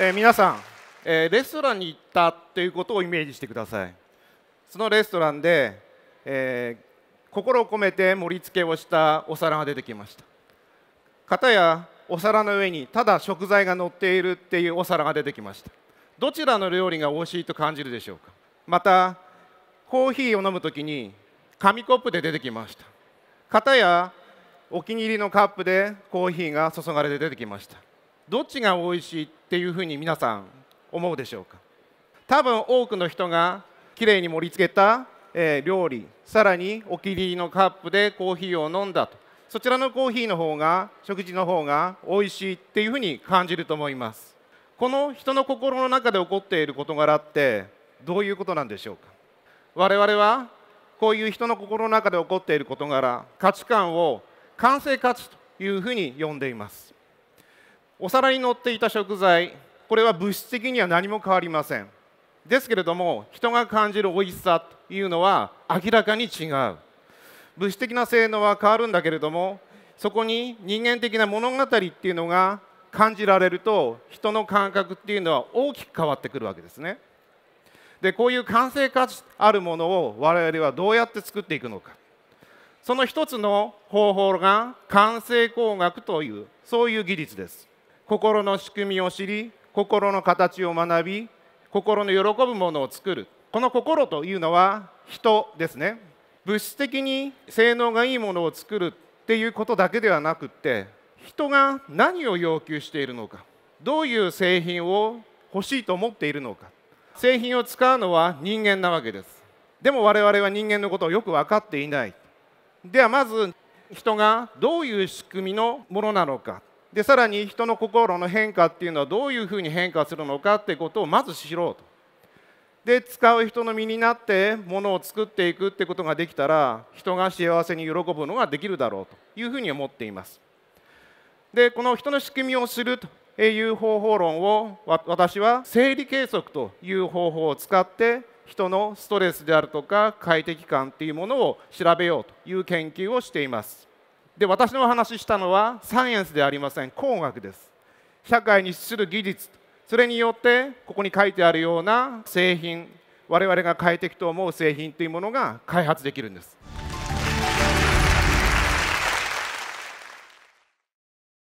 えー、皆さん、えー、レストランに行ったということをイメージしてくださいそのレストランで、えー、心を込めて盛り付けをしたお皿が出てきました片やお皿の上にただ食材が乗っているっていうお皿が出てきましたどちらの料理が美味しいと感じるでしょうかまたコーヒーを飲む時に紙コップで出てきました片やお気に入りのカップでコーヒーが注がれて出てきましたどっちが美味しいっていうふうに皆さん思うでしょうか多分多くの人がきれいに盛り付けた、え料理さらにお気に入りのカップでコーヒーを飲んだとそちらのコーヒーの方が食事の方が美味しいっていうふうに感じると思いますこの人の心の中で起こっている事柄ってどういうことなんでしょうか我々はこういう人の心の中で起こっている事柄価値観を完成価値というふうに呼んでいますお皿に乗っていた食材これは物質的には何も変わりませんですけれども人が感じる美味しさというのは明らかに違う物質的な性能は変わるんだけれどもそこに人間的な物語っていうのが感じられると人の感覚っていうのは大きく変わってくるわけですねでこういう完成価値あるものを我々はどうやって作っていくのかその一つの方法が完成工学というそういう技術です心の仕組みを知り心の形を学び心の喜ぶものを作るこの心というのは人ですね物質的に性能がいいものを作るっていうことだけではなくって人が何を要求しているのかどういう製品を欲しいと思っているのか製品を使うのは人間なわけですでも我々は人間のことをよく分かっていないではまず人がどういう仕組みのものなのかでさらに人の心の変化っていうのはどういうふうに変化するのかってことをまず知ろうとで使う人の身になってものを作っていくってことができたら人が幸せに喜ぶのができるだろうというふうに思っていますでこの人の仕組みを知るという方法論を私は生理計測という方法を使って人のストレスであるとか快適感っていうものを調べようという研究をしていますで私の話したのはサイエンスでありません工学です社会に資する技術それによってここに書いてあるような製品我々が快適と思う製品というものが開発できるんです